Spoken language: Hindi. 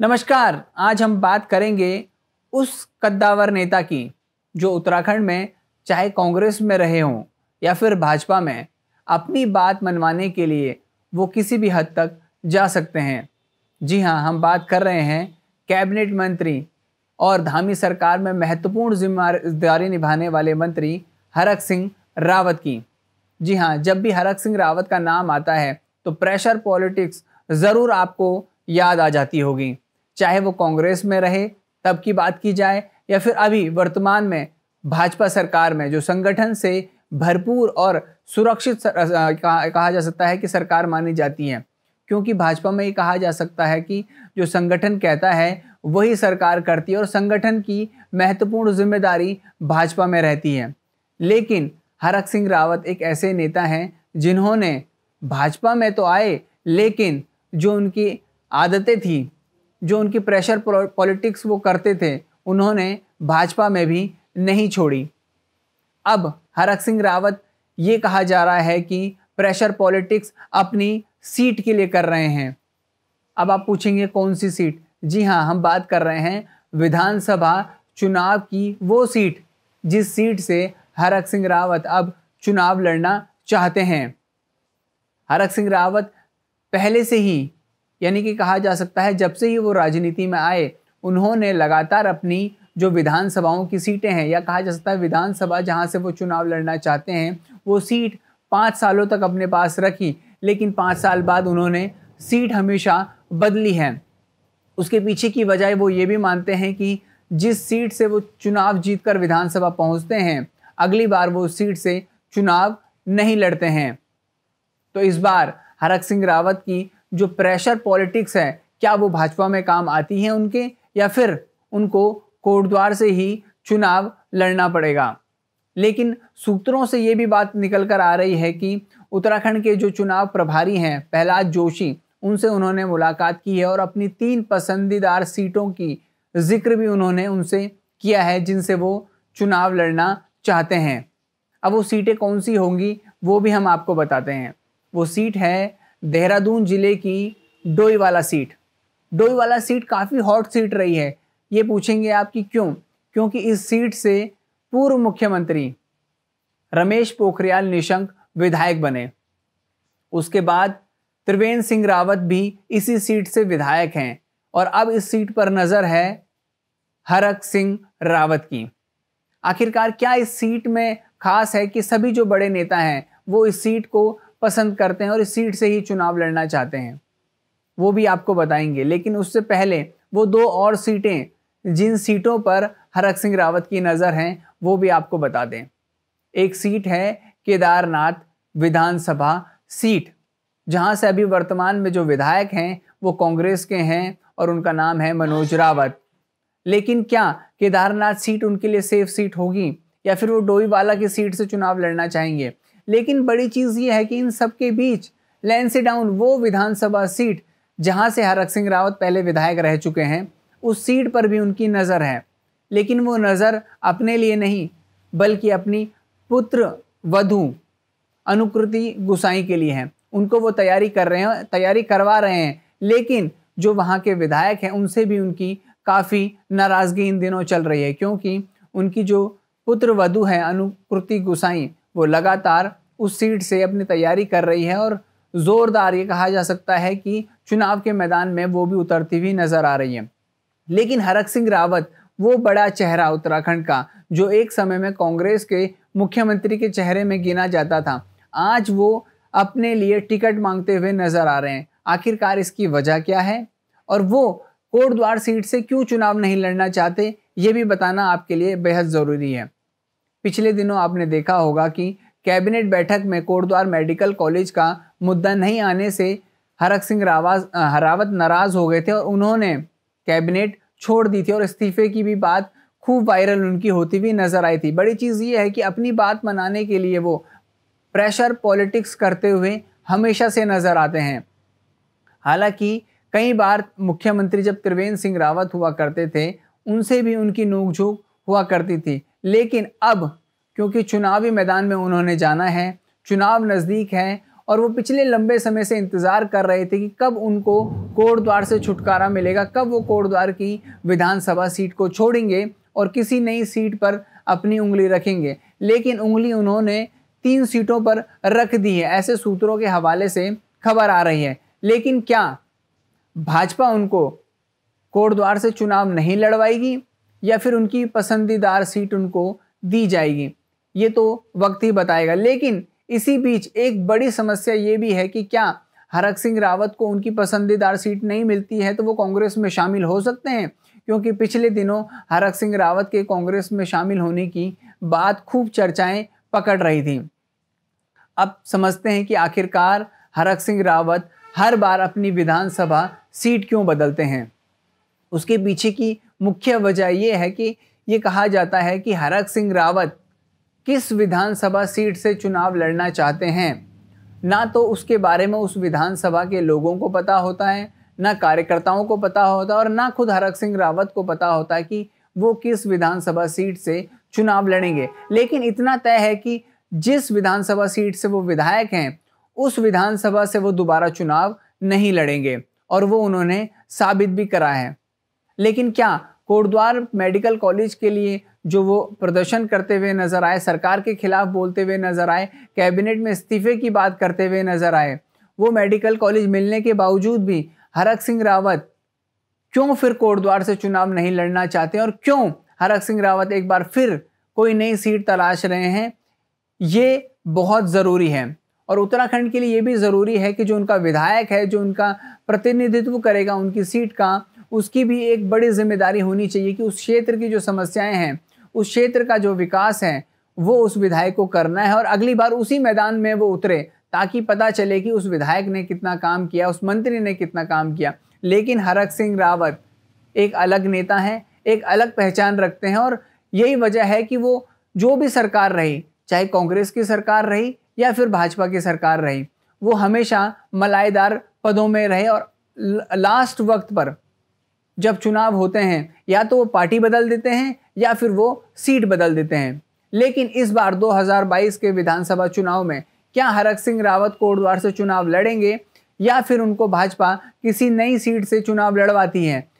नमस्कार आज हम बात करेंगे उस कद्दावर नेता की जो उत्तराखंड में चाहे कांग्रेस में रहे हों या फिर भाजपा में अपनी बात मनवाने के लिए वो किसी भी हद तक जा सकते हैं जी हाँ हम बात कर रहे हैं कैबिनेट मंत्री और धामी सरकार में महत्वपूर्ण जिम्मेदारी निभाने वाले मंत्री हरक सिंह रावत की जी हाँ जब भी हरक सिंह रावत का नाम आता है तो प्रेशर पॉलिटिक्स ज़रूर आपको याद आ जाती होगी चाहे वो कांग्रेस में रहे तब की बात की जाए या फिर अभी वर्तमान में भाजपा सरकार में जो संगठन से भरपूर और सुरक्षित कहा जा सकता है कि सरकार मानी जाती है क्योंकि भाजपा में ये कहा जा सकता है कि जो संगठन कहता है वही सरकार करती है और संगठन की महत्वपूर्ण जिम्मेदारी भाजपा में रहती है लेकिन हरक सिंह रावत एक ऐसे नेता हैं जिन्होंने भाजपा में तो आए लेकिन जो उनकी आदतें थी जो उनकी प्रेशर पॉलिटिक्स वो करते थे उन्होंने भाजपा में भी नहीं छोड़ी अब हरक सिंह रावत ये कहा जा रहा है कि प्रेशर पॉलिटिक्स अपनी सीट के लिए कर रहे हैं अब आप पूछेंगे कौन सी सीट जी हाँ हम बात कर रहे हैं विधानसभा चुनाव की वो सीट जिस सीट से हरक सिंह रावत अब चुनाव लड़ना चाहते हैं हरक सिंह रावत पहले से ही यानी कि कहा जा सकता है जब से ही वो राजनीति में आए उन्होंने लगातार अपनी जो विधानसभाओं की सीटें हैं या कहा जा सकता है विधानसभा जहाँ से वो चुनाव लड़ना चाहते हैं वो सीट पाँच सालों तक अपने पास रखी लेकिन पाँच साल बाद उन्होंने सीट हमेशा बदली है उसके पीछे की वजह वो ये भी मानते हैं कि जिस सीट से वो चुनाव जीतकर विधानसभा पहुंचते हैं अगली बार वो सीट से चुनाव नहीं लड़ते हैं तो इस बार हरक सिंह रावत की जो प्रेशर पॉलिटिक्स है क्या वो भाजपा में काम आती है उनके या फिर उनको कोटद्वार से ही चुनाव लड़ना पड़ेगा लेकिन सूत्रों से ये भी बात निकल कर आ रही है कि उत्तराखंड के जो चुनाव प्रभारी हैं प्रहलाद जोशी उनसे उन्होंने मुलाकात की है और अपनी तीन पसंदीदार सीटों की जिक्र भी उन्होंने उनसे किया है जिनसे वो चुनाव लड़ना चाहते हैं अब वो सीटें कौन सी होंगी वो भी हम आपको बताते हैं वो सीट है देहरादून ज़िले की डोईवाला सीट डोईवाला सीट काफ़ी हॉट सीट रही है ये पूछेंगे आपकी क्यों क्योंकि इस सीट से पूर्व मुख्यमंत्री रमेश पोखरियाल निशंक विधायक बने उसके बाद त्रिवेंद्र सिंह रावत भी इसी सीट से विधायक हैं और अब इस सीट पर नज़र है हरक सिंह रावत की आखिरकार क्या इस सीट में खास है कि सभी जो बड़े नेता हैं वो इस सीट को पसंद करते हैं और इस सीट से ही चुनाव लड़ना चाहते हैं वो भी आपको बताएंगे लेकिन उससे पहले वो दो और सीटें जिन सीटों पर हरक सिंह रावत की नज़र हैं वो भी आपको बता दें एक सीट है केदारनाथ विधानसभा सीट जहां से अभी वर्तमान में जो विधायक हैं वो कांग्रेस के हैं और उनका नाम है मनोज रावत लेकिन क्या केदारनाथ सीट उनके लिए सेफ सीट होगी या फिर वो डोईवाला की सीट से चुनाव लड़ना चाहेंगे लेकिन बड़ी चीज़ ये है कि इन सब के बीच लेंसी डाउन वो विधानसभा सीट जहाँ से हरक सिंह रावत पहले विधायक रह चुके हैं उस सीट पर भी उनकी नज़र है लेकिन वो नज़र अपने लिए नहीं बल्कि अपनी पुत्र वधु अनुकृति गुसाई के लिए हैं उनको वो तैयारी कर रहे हैं तैयारी करवा रहे हैं लेकिन जो वहाँ के विधायक हैं उनसे भी उनकी काफ़ी नाराज़गी इन दिनों चल रही है क्योंकि उनकी जो पुत्र वधु है अनुकृति गुसाई वो लगातार उस सीट से अपनी तैयारी कर रही है और ज़ोरदार ये कहा जा सकता है कि चुनाव के मैदान में वो भी उतरती हुई नज़र आ रही है लेकिन हरक सिंह रावत वो बड़ा चेहरा उत्तराखंड का जो एक समय में कांग्रेस के मुख्यमंत्री के चेहरे में गिना जाता था आज वो अपने लिए टिकट मांगते हुए नजर आ रहे हैं आखिरकार इसकी वजह क्या है और वो कोटद्वार सीट से क्यों चुनाव नहीं लड़ना चाहते ये भी बताना आपके लिए बेहद ज़रूरी है पिछले दिनों आपने देखा होगा कि कैबिनेट बैठक में कोटद्वार मेडिकल कॉलेज का मुद्दा नहीं आने से हरक सिंह रावाज हरावत नाराज हो गए थे और उन्होंने कैबिनेट छोड़ दी थी और इस्तीफे की भी बात खूब वायरल उनकी होती हुई नज़र आई थी बड़ी चीज़ ये है कि अपनी बात मनाने के लिए वो प्रेशर पॉलिटिक्स करते हुए हमेशा से नज़र आते हैं हालांकि कई बार मुख्यमंत्री जब त्रिवेंद्र सिंह रावत हुआ करते थे उनसे भी उनकी नोकझोंक हुआ करती थी लेकिन अब क्योंकि चुनावी मैदान में उन्होंने जाना है चुनाव नज़दीक है और वो पिछले लंबे समय से इंतज़ार कर रहे थे कि कब उनको कोटद्वार से छुटकारा मिलेगा कब वो कोटद्वार की विधानसभा सीट को छोड़ेंगे और किसी नई सीट पर अपनी उंगली रखेंगे लेकिन उंगली उन्होंने तीन सीटों पर रख दी है ऐसे सूत्रों के हवाले से खबर आ रही है लेकिन क्या भाजपा उनको कोटद्वार से चुनाव नहीं लड़वाएगी या फिर उनकी पसंदीदार सीट उनको दी जाएगी ये तो वक्त ही बताएगा लेकिन इसी बीच एक बड़ी समस्या ये भी है कि क्या हरक सिंह रावत को उनकी पसंदीदार सीट नहीं मिलती है तो वो कांग्रेस में शामिल हो सकते हैं क्योंकि पिछले दिनों हरक सिंह रावत के कांग्रेस में शामिल होने की बात खूब चर्चाएं पकड़ रही थी अब समझते हैं कि आखिरकार हरक सिंह रावत हर बार अपनी विधानसभा सीट क्यों बदलते हैं उसके पीछे की मुख्य वजह यह है कि ये कहा जाता है कि हरक सिंह रावत किस विधानसभा सीट से चुनाव लड़ना चाहते हैं ना तो उसके बारे में उस विधानसभा के लोगों को पता होता है ना कार्यकर्ताओं को पता होता है और ना खुद हरक सिंह रावत को पता होता है कि वो किस विधानसभा सीट से चुनाव लड़ेंगे लेकिन इतना तय है कि जिस विधानसभा सीट से वो विधायक हैं उस विधानसभा से वो दोबारा चुनाव नहीं लड़ेंगे और वो उन्होंने साबित भी करा है लेकिन क्या कोटद्वार मेडिकल कॉलेज के लिए जो वो प्रदर्शन करते हुए नज़र आए सरकार के खिलाफ बोलते हुए नज़र आए कैबिनेट में इस्तीफे की बात करते हुए नज़र आए वो मेडिकल कॉलेज मिलने के बावजूद भी हरक सिंह रावत क्यों फिर कोटद्वार से चुनाव नहीं लड़ना चाहते और क्यों हरक सिंह रावत एक बार फिर कोई नई सीट तलाश रहे हैं ये बहुत ज़रूरी है और उत्तराखंड के लिए ये भी ज़रूरी है कि जो उनका विधायक है जो उनका प्रतिनिधित्व करेगा उनकी सीट का उसकी भी एक बड़ी जिम्मेदारी होनी चाहिए कि उस क्षेत्र की जो समस्याएं हैं उस क्षेत्र का जो विकास है वो उस विधायक को करना है और अगली बार उसी मैदान में वो उतरे ताकि पता चले कि उस विधायक ने कितना काम किया उस मंत्री ने कितना काम किया लेकिन हरक सिंह रावत एक अलग नेता हैं एक अलग पहचान रखते हैं और यही वजह है कि वो जो भी सरकार रही चाहे कांग्रेस की सरकार रही या फिर भाजपा की सरकार रही वो हमेशा मलाईदार पदों में रहे और लास्ट वक्त पर जब चुनाव होते हैं या तो वो पार्टी बदल देते हैं या फिर वो सीट बदल देते हैं लेकिन इस बार 2022 के विधानसभा चुनाव में क्या हरक सिंह रावत कोटद्वार से चुनाव लड़ेंगे या फिर उनको भाजपा किसी नई सीट से चुनाव लड़वाती है